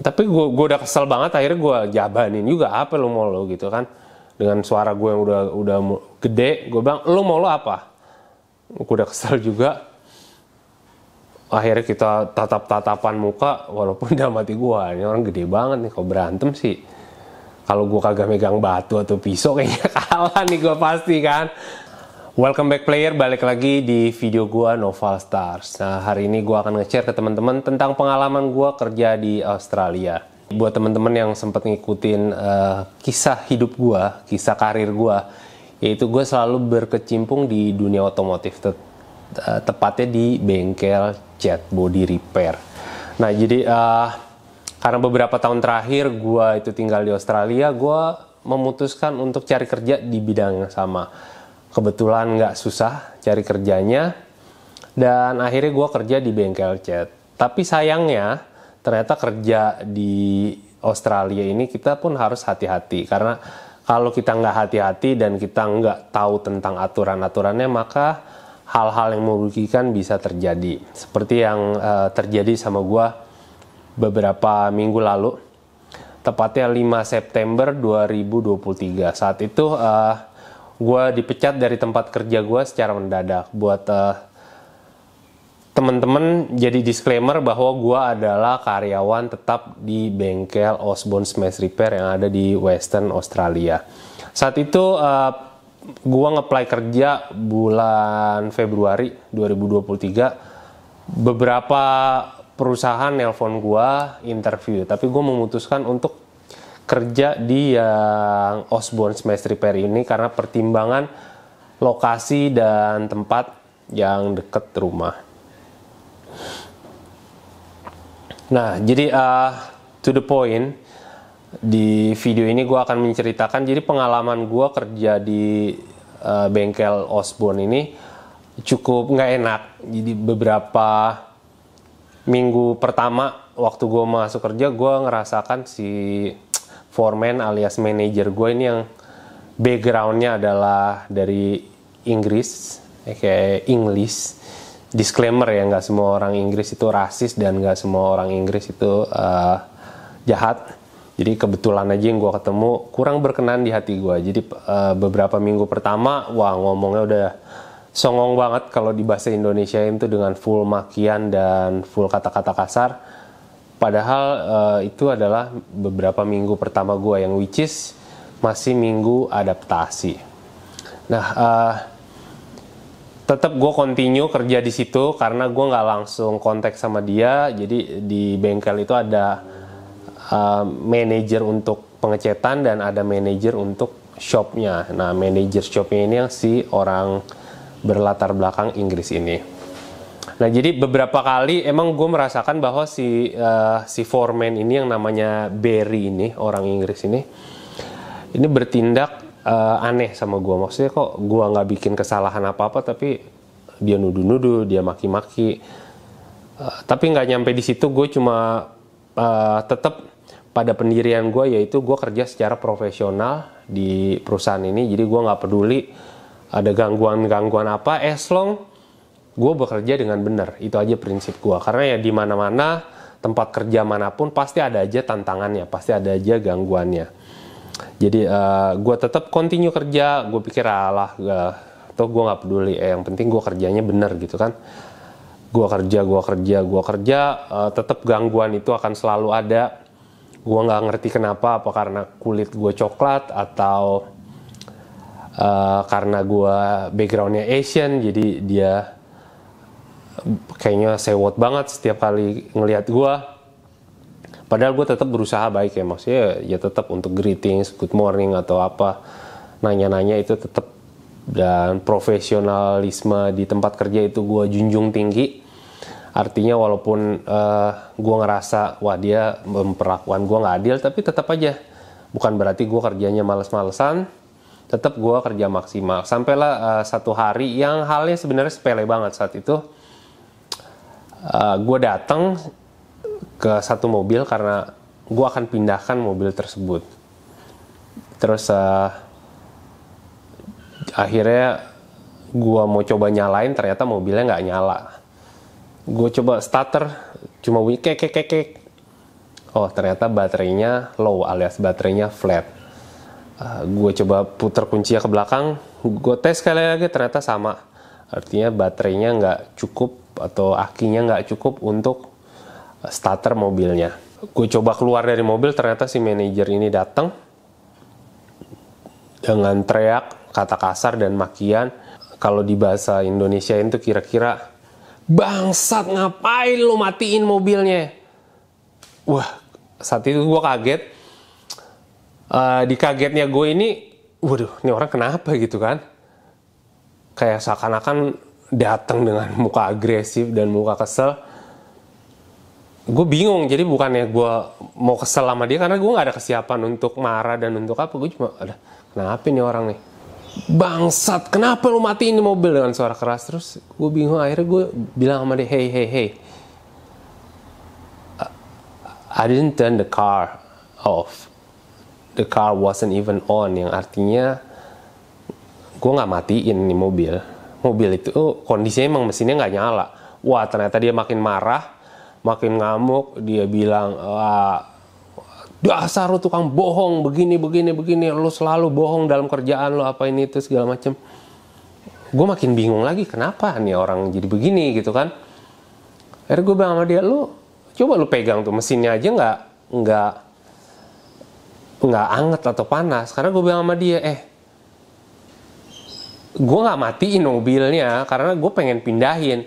tapi gue gue udah kesel banget akhirnya gue jabanin juga apa lo mau lo gitu kan dengan suara gue yang udah udah gede gue bilang lo mau lo apa gue udah kesel juga akhirnya kita tatap tatapan muka walaupun udah mati gue ini orang gede banget nih kok berantem sih kalau gue kagak megang batu atau pisau kayaknya kalah nih gue pasti kan Welcome back player, balik lagi di video gua Noval Stars. Nah, hari ini gua akan nge-share ke teman-teman tentang pengalaman gua kerja di Australia. Buat teman-teman yang sempat ngikutin uh, kisah hidup gua, kisah karir gua, yaitu gua selalu berkecimpung di dunia otomotif te eh, tepatnya di bengkel cat body repair. Nah, jadi uh, karena beberapa tahun terakhir gua itu tinggal di Australia, gua memutuskan untuk cari kerja di bidang yang sama kebetulan nggak susah cari kerjanya dan akhirnya gue kerja di bengkel chat tapi sayangnya ternyata kerja di Australia ini kita pun harus hati-hati karena kalau kita nggak hati-hati dan kita nggak tahu tentang aturan-aturannya maka hal-hal yang merugikan bisa terjadi seperti yang uh, terjadi sama gue beberapa minggu lalu tepatnya 5 September 2023 saat itu uh, gue dipecat dari tempat kerja gue secara mendadak buat uh, eh, teman-teman jadi disclaimer bahwa gue adalah karyawan tetap di bengkel Osborne Smash Repair yang ada di Western Australia. Saat itu uh, eh, gue ngeplay kerja bulan Februari 2023. Beberapa perusahaan nelpon gue interview, tapi gue memutuskan untuk kerja di yang Osborne Smash Repair ini karena pertimbangan lokasi dan tempat yang dekat rumah. Nah, jadi uh, to the point di video ini gue akan menceritakan jadi pengalaman gue kerja di uh, bengkel Osborne ini cukup nggak enak. Jadi beberapa minggu pertama waktu gue masuk kerja gue ngerasakan si foreman alias manajer gue ini yang backgroundnya adalah dari Inggris eh, kayak English disclaimer ya nggak semua orang Inggris itu rasis dan nggak semua orang Inggris itu uh, jahat jadi kebetulan aja yang gue ketemu kurang berkenan di hati gue jadi uh, beberapa minggu pertama wah ngomongnya udah songong banget kalau di bahasa Indonesia itu dengan full makian dan full kata-kata kasar Padahal uh, itu adalah beberapa minggu pertama gue yang which is masih minggu adaptasi. Nah, uh, eh, tetap gue continue kerja di situ karena gue nggak langsung kontak sama dia. Jadi di bengkel itu ada uh, manajer untuk pengecetan dan ada manajer untuk shopnya. Nah, manajer shopnya ini yang si orang berlatar belakang Inggris ini. Nah jadi beberapa kali emang gue merasakan bahwa si uh, si foreman ini yang namanya Barry ini orang Inggris ini ini bertindak uh, aneh sama gue maksudnya kok gue nggak bikin kesalahan apa apa tapi dia nuduh-nuduh dia maki-maki uh, tapi nggak nyampe di situ gue cuma uh, tetap pada pendirian gue yaitu gue kerja secara profesional di perusahaan ini jadi gue nggak peduli ada gangguan-gangguan apa eslong gue bekerja dengan benar itu aja prinsip gue karena ya di mana mana tempat kerja manapun pasti ada aja tantangannya pasti ada aja gangguannya jadi uh, eh, gue tetap continue kerja gue pikir alah uh, gue nggak peduli eh, yang penting gue kerjanya benar gitu kan gue kerja gue kerja gue kerja uh, eh, tetap gangguan itu akan selalu ada gue nggak ngerti kenapa apa karena kulit gue coklat atau uh, karena gue backgroundnya Asian jadi dia kayaknya sewot banget setiap kali ngelihat gue padahal gue tetap berusaha baik ya maksudnya ya tetap untuk greetings good morning atau apa nanya-nanya itu tetap dan profesionalisme di tempat kerja itu gue junjung tinggi artinya walaupun uh, eh, gue ngerasa wah dia memperlakukan gue nggak adil tapi tetap aja bukan berarti gue kerjanya males-malesan tetap gue kerja maksimal sampailah uh, satu hari yang halnya sebenarnya sepele banget saat itu uh, eh, gue datang ke satu mobil karena gue akan pindahkan mobil tersebut terus uh, akhirnya gue mau coba nyalain ternyata mobilnya nggak nyala gue coba starter cuma bunyi kek kek kek oh ternyata baterainya low alias baterainya flat uh, eh, gue coba putar kuncinya ke belakang gue tes sekali lagi ternyata sama Artinya baterainya nggak cukup atau akinya nggak cukup untuk eh, starter mobilnya. Gue coba keluar dari mobil, ternyata si manajer ini datang dengan teriak, kata kasar dan makian. Kalau di bahasa Indonesia itu kira-kira bangsat ngapain lu matiin mobilnya? Wah, saat itu gue kaget. Uh, di kagetnya gue ini, waduh, ini orang kenapa gitu kan? kayak seakan-akan datang dengan muka agresif dan muka kesel gue bingung jadi bukannya gue mau kesel sama dia karena gue nggak ada kesiapan untuk marah dan untuk apa gue cuma ada kenapa nih orang nih bangsat kenapa lu matiin mobil dengan suara keras terus gue bingung akhirnya gue bilang sama dia hey hey hey I didn't turn the car off the car wasn't even on yang artinya gue nggak matiin nih mobil mobil itu oh, kondisinya emang mesinnya nggak nyala wah ternyata dia makin marah makin ngamuk dia bilang wah dasar lu tukang bohong begini begini begini lu selalu bohong dalam kerjaan lu apa ini itu segala macem gue makin bingung lagi kenapa nih orang jadi begini gitu kan akhirnya gue bilang sama dia lu coba lu pegang tuh mesinnya aja nggak nggak nggak anget atau panas karena gue bilang sama dia eh gue nggak matiin mobilnya karena gue pengen pindahin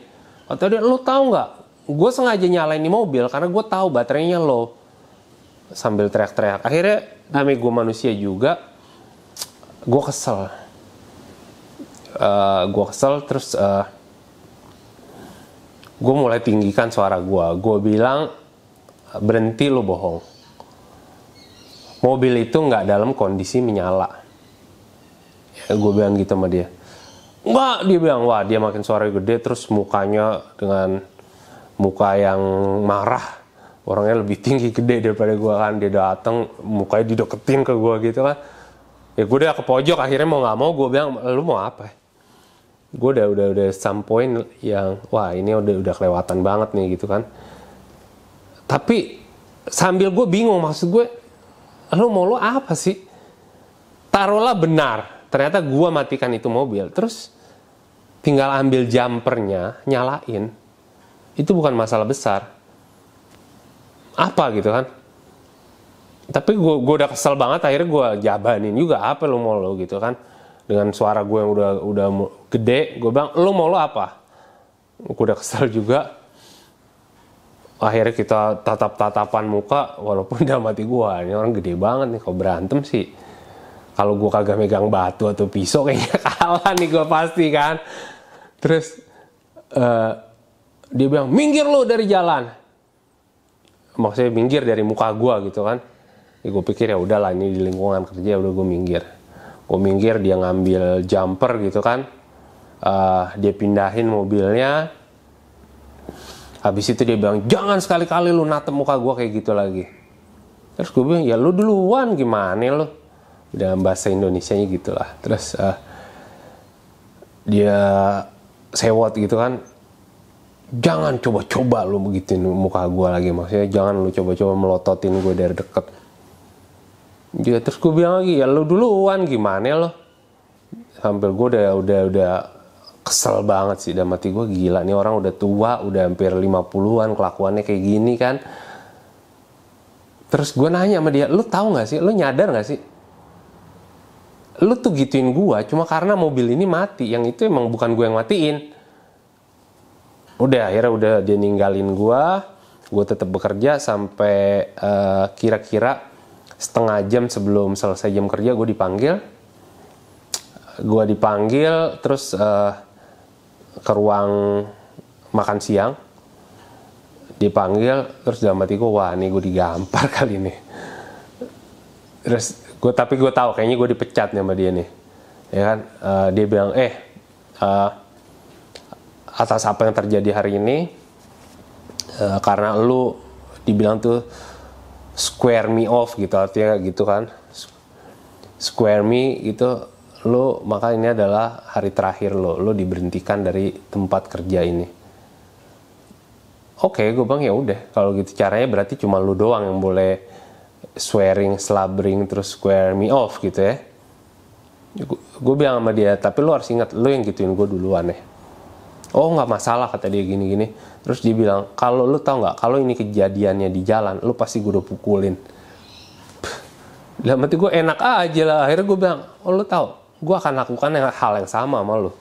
atau dia lo tau nggak gue sengaja nyalain di mobil karena gue tahu baterainya lo sambil teriak-teriak akhirnya namanya gue manusia juga gue kesel uh, eh, gue kesel terus uh, eh, gue mulai tinggikan suara gue gue bilang berhenti lo bohong mobil itu nggak dalam kondisi menyala Eh, gue bilang gitu sama dia enggak dia bilang wah dia makin suara gede terus mukanya dengan muka yang marah orangnya lebih tinggi gede daripada gue kan dia datang mukanya dideketin ke gue gitu kan ya gue udah ke pojok akhirnya mau nggak mau gue bilang lu mau apa gue udah udah udah some point yang wah ini udah udah kelewatan banget nih gitu kan tapi sambil gue bingung maksud gue lu mau lu apa sih taruhlah benar ternyata gue matikan itu mobil terus tinggal ambil jumpernya nyalain itu bukan masalah besar apa gitu kan tapi gue gue udah kesel banget akhirnya gue jabanin juga apa lo mau lo gitu kan dengan suara gue yang udah udah gede gue bilang lo mau lo apa gue udah kesel juga akhirnya kita tatap tatapan muka walaupun udah mati gue ini orang gede banget nih kok berantem sih kalau gue kagak megang batu atau pisau kayaknya kalah nih gue pasti kan terus uh, dia bilang minggir lo dari jalan maksudnya minggir dari muka gue gitu kan ya gue pikir ya udahlah ini di lingkungan kerja ya udah gue minggir gue minggir dia ngambil jumper gitu kan uh, dia pindahin mobilnya habis itu dia bilang jangan sekali-kali lu natem muka gue kayak gitu lagi terus gue bilang ya lu duluan gimana lo? dalam bahasa Indonesia-nya gitulah terus uh, dia sewot gitu kan jangan coba-coba lu begitu muka gue lagi maksudnya jangan lu coba-coba melototin gue dari deket dia terus gue bilang lagi ya lu duluan gimana lo sambil gue udah udah udah kesel banget sih dan mati gue gila nih orang udah tua udah hampir 50-an kelakuannya kayak gini kan terus gue nanya sama dia lu tahu nggak sih lu nyadar nggak sih lu tuh gituin gua cuma karena mobil ini mati yang itu emang bukan gua yang matiin udah akhirnya udah dia ninggalin gua gue tetap bekerja sampai kira eh, kira-kira setengah jam sebelum selesai jam kerja gue dipanggil gue dipanggil terus uh, ke ruang makan siang dipanggil terus dalam hati gue wah ini gue digampar kali ini terus gue tapi gue tahu kayaknya gue dipecat nih sama dia nih ya kan uh, dia bilang eh uh, atas apa yang terjadi hari ini uh, karena lu dibilang tuh square me off gitu artinya gitu kan square me gitu lu maka ini adalah hari terakhir lo lu diberhentikan dari tempat kerja ini oke okay, gue bilang ya udah kalau gitu caranya berarti cuma lu doang yang boleh swearing, slabbering, terus square me off gitu ya. ya gue bilang sama dia, tapi lu harus ingat, lo yang gituin gue duluan ya. Oh nggak masalah kata dia gini-gini. Terus dia bilang, kalau lo tau nggak, kalau ini kejadiannya di jalan, lo pasti gue udah pukulin. Lah mati gue enak aja lah. Akhirnya gue bilang, oh lo tau, gue akan lakukan yang, hal yang sama sama lo.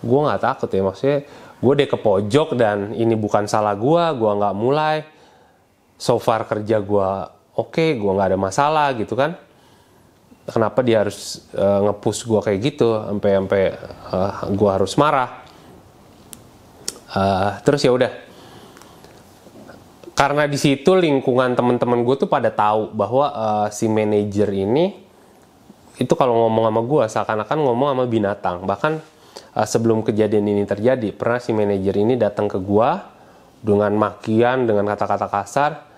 Gue nggak takut ya, maksudnya gue deh ke pojok dan ini bukan salah gue, gue nggak mulai. So far kerja gue oke okay, gue nggak ada masalah gitu kan kenapa dia harus uh, ngepush gue kayak gitu sampai sampai uh, e, gue harus marah uh, terus ya udah karena di situ lingkungan teman-teman gue tuh pada tahu bahwa uh, si manajer ini itu kalau ngomong sama gue seakan-akan ngomong sama binatang bahkan uh, sebelum kejadian ini terjadi pernah si manajer ini datang ke gue dengan makian dengan kata-kata kasar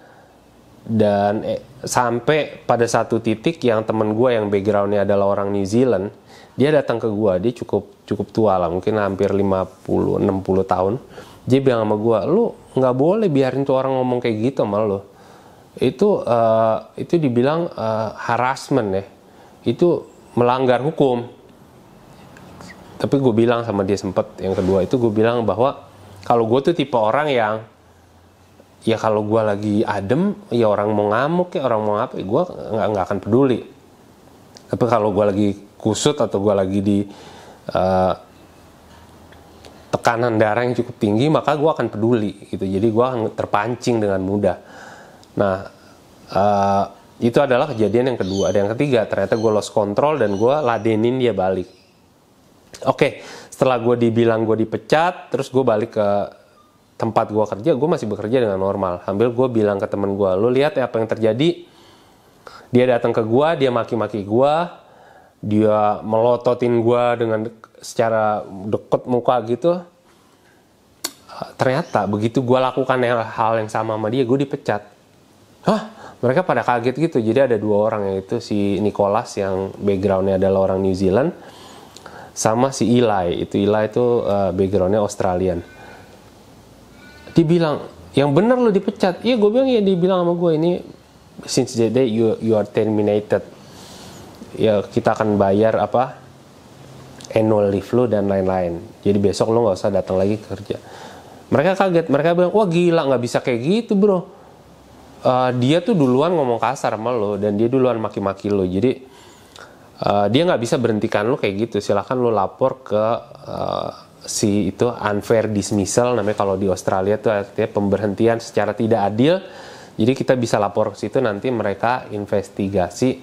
dan eh, sampai pada satu titik yang temen gue yang backgroundnya adalah orang New Zealand dia datang ke gue dia cukup cukup tua lah mungkin hampir 50 60 tahun dia bilang sama gue lu nggak boleh biarin tuh orang ngomong kayak gitu sama lo itu uh, itu dibilang uh, harassment ya itu melanggar hukum tapi gue bilang sama dia sempet yang kedua itu gue bilang bahwa kalau gue tuh tipe orang yang ya kalau gue lagi adem ya orang mau ngamuk ya orang mau apa ya gue nggak nggak akan peduli tapi kalau gue lagi kusut atau gue lagi di uh, tekanan darah yang cukup tinggi maka gue akan peduli gitu jadi gue terpancing dengan mudah nah uh, itu adalah kejadian yang kedua ada yang ketiga ternyata gue lost control dan gue ladenin dia balik oke okay, setelah gue dibilang gue dipecat terus gue balik ke tempat gue kerja gue masih bekerja dengan normal sambil gue bilang ke temen gue lu lihat ya apa yang terjadi dia datang ke gue dia maki-maki gue dia melototin gue dengan secara deket muka gitu ternyata begitu gue lakukan hal yang sama sama dia gue dipecat hah mereka pada kaget gitu jadi ada dua orang yaitu si Nicholas yang backgroundnya adalah orang New Zealand sama si Eli itu Eli itu uh, backgroundnya Australian dibilang yang benar lo dipecat iya gue bilang ya dibilang sama gue ini since the day you you are terminated ya kita akan bayar apa annual leave lo dan lain-lain jadi besok lo nggak usah datang lagi kerja mereka kaget mereka bilang wah gila nggak bisa kayak gitu bro uh, dia tuh duluan ngomong kasar sama lo dan dia duluan maki-maki lo jadi uh, dia nggak bisa berhentikan lo kayak gitu silahkan lo lapor ke uh, si itu unfair dismissal namanya kalau di Australia itu artinya pemberhentian secara tidak adil. Jadi kita bisa lapor ke situ nanti mereka investigasi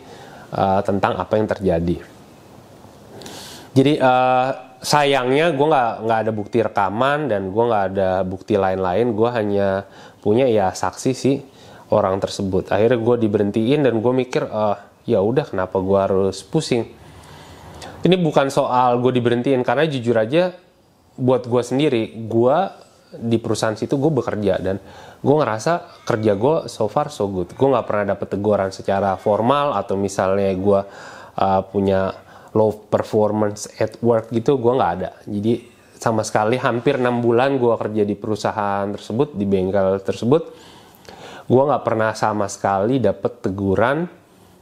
uh, tentang apa yang terjadi. Jadi uh, sayangnya gue nggak nggak ada bukti rekaman dan gue nggak ada bukti lain-lain. Gue hanya punya ya saksi sih orang tersebut. Akhirnya gue diberhentiin dan gue mikir uh, ya udah kenapa gue harus pusing. Ini bukan soal gue diberhentiin karena jujur aja buat gue sendiri gue di perusahaan situ gue bekerja dan gue ngerasa kerja gue so far so good gue nggak pernah dapet teguran secara formal atau misalnya gue uh, punya low performance at work gitu gue nggak ada jadi sama sekali hampir enam bulan gue kerja di perusahaan tersebut di bengkel tersebut gue nggak pernah sama sekali dapet teguran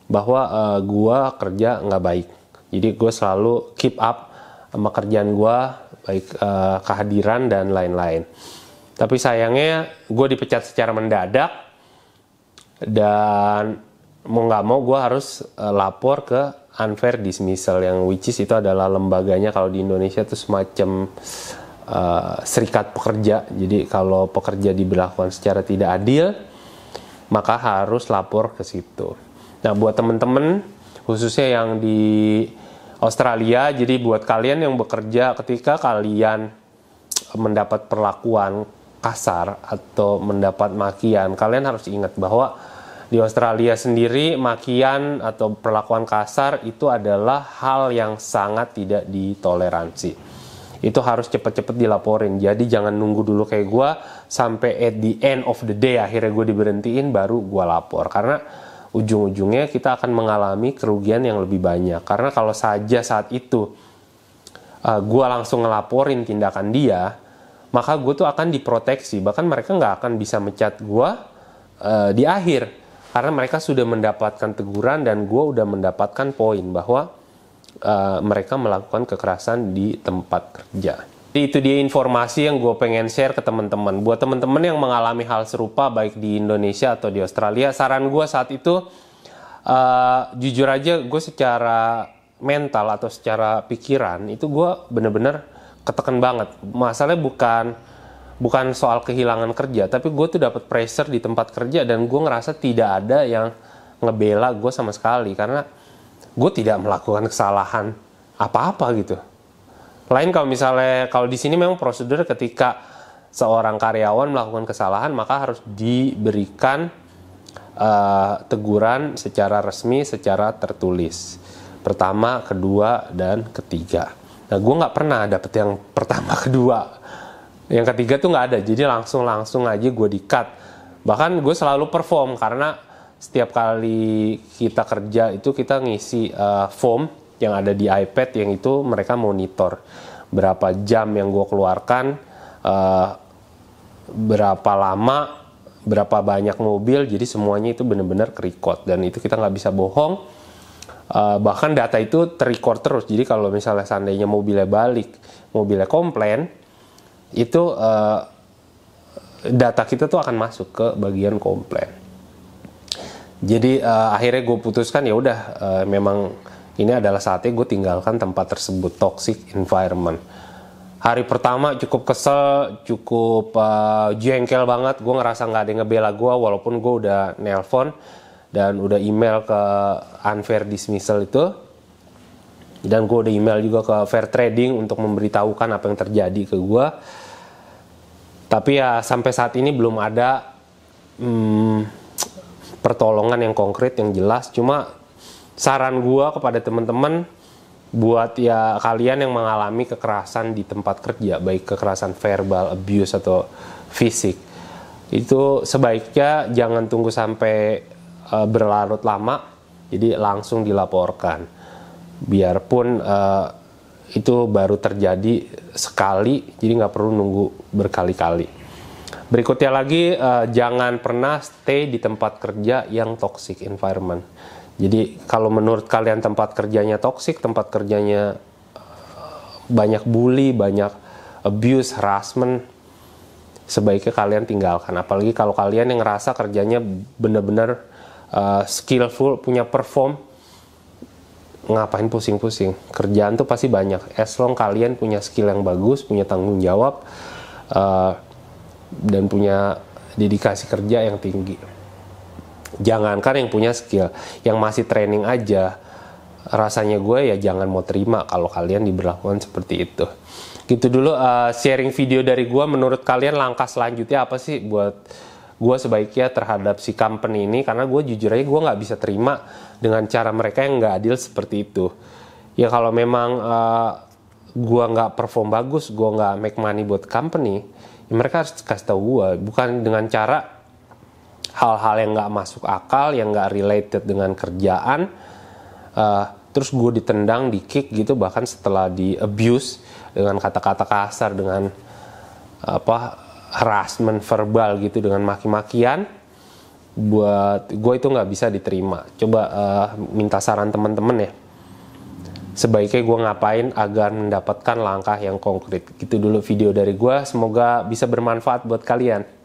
bahwa uh, gue kerja nggak baik jadi gue selalu keep up sama kerjaan gue baik uh, kehadiran dan lain-lain. Tapi sayangnya gue dipecat secara mendadak dan mau nggak mau gue harus uh, lapor ke unfair dismissal yang which is itu adalah lembaganya kalau di Indonesia itu semacam uh, serikat pekerja. Jadi kalau pekerja diberlakukan secara tidak adil maka harus lapor ke situ. Nah buat temen-temen khususnya yang di Australia. Jadi buat kalian yang bekerja ketika kalian mendapat perlakuan kasar atau mendapat makian, kalian harus ingat bahwa di Australia sendiri makian atau perlakuan kasar itu adalah hal yang sangat tidak ditoleransi. Itu harus cepet-cepet dilaporin. Jadi jangan nunggu dulu kayak gue sampai at the end of the day akhirnya gue diberhentiin baru gue lapor karena ujung-ujungnya kita akan mengalami kerugian yang lebih banyak. Karena kalau saja saat itu uh, eh, gue langsung ngelaporin tindakan dia, maka gue tuh akan diproteksi. Bahkan mereka nggak akan bisa mecat gue uh, di akhir. Karena mereka sudah mendapatkan teguran dan gue udah mendapatkan poin bahwa uh, mereka melakukan kekerasan di tempat kerja itu dia informasi yang gue pengen share ke teman-teman. Buat teman-teman yang mengalami hal serupa baik di Indonesia atau di Australia, saran gue saat itu uh, jujur aja gue secara mental atau secara pikiran itu gue bener-bener ketekan banget. Masalahnya bukan bukan soal kehilangan kerja, tapi gue tuh dapat pressure di tempat kerja dan gue ngerasa tidak ada yang ngebela gue sama sekali karena gue tidak melakukan kesalahan apa-apa gitu lain kalau misalnya kalau di sini memang prosedur ketika seorang karyawan melakukan kesalahan maka harus diberikan uh, teguran secara resmi, secara tertulis. Pertama, kedua, dan ketiga. Nah, gue nggak pernah dapet yang pertama, kedua, yang ketiga tuh nggak ada. Jadi langsung langsung aja gue dikat. Bahkan gue selalu perform karena setiap kali kita kerja itu kita ngisi uh, form yang ada di iPad yang itu mereka monitor berapa jam yang gue keluarkan, uh, berapa lama, berapa banyak mobil, jadi semuanya itu benar-benar record dan itu kita nggak bisa bohong. Uh, bahkan data itu terrecord terus, jadi kalau misalnya seandainya mobilnya balik, mobilnya komplain, itu uh, data kita tuh akan masuk ke bagian komplain. Jadi uh, akhirnya gue putuskan ya udah uh, memang ini adalah saatnya gue tinggalkan tempat tersebut toxic environment hari pertama cukup kesel cukup uh, jengkel banget gue ngerasa nggak ada yang ngebela gue walaupun gue udah nelpon dan udah email ke unfair dismissal itu dan gue udah email juga ke fair trading untuk memberitahukan apa yang terjadi ke gue tapi ya sampai saat ini belum ada hmm, pertolongan yang konkret yang jelas cuma saran gue kepada teman-teman buat ya kalian yang mengalami kekerasan di tempat kerja baik kekerasan verbal abuse atau fisik itu sebaiknya jangan tunggu sampai uh, berlarut lama jadi langsung dilaporkan biarpun uh, itu baru terjadi sekali jadi nggak perlu nunggu berkali-kali berikutnya lagi uh, jangan pernah stay di tempat kerja yang toxic environment jadi kalau menurut kalian tempat kerjanya toksik, tempat kerjanya eh, banyak bully, banyak abuse, harassment, sebaiknya kalian tinggalkan. Apalagi kalau kalian yang ngerasa kerjanya benar-benar uh, eh, skillful, punya perform, ngapain pusing-pusing kerjaan tuh pasti banyak as long kalian punya skill yang bagus punya tanggung jawab uh, dan punya dedikasi kerja yang tinggi jangankan yang punya skill yang masih training aja rasanya gue ya jangan mau terima kalau kalian diberlakukan seperti itu gitu dulu uh, sharing video dari gue menurut kalian langkah selanjutnya apa sih buat gue sebaiknya terhadap si company ini karena gue jujur aja gue nggak bisa terima dengan cara mereka yang nggak adil seperti itu ya kalau memang uh, gue nggak perform bagus gue nggak make money buat company ya mereka harus kasih tau gue bukan dengan cara hal-hal yang nggak masuk akal yang nggak related dengan kerjaan uh, terus gue ditendang di kick gitu bahkan setelah di abuse dengan kata-kata kasar dengan apa harassment verbal gitu dengan maki-makian buat gue itu nggak bisa diterima coba uh, minta saran teman-teman ya sebaiknya gue ngapain agar mendapatkan langkah yang konkret gitu dulu video dari gue semoga bisa bermanfaat buat kalian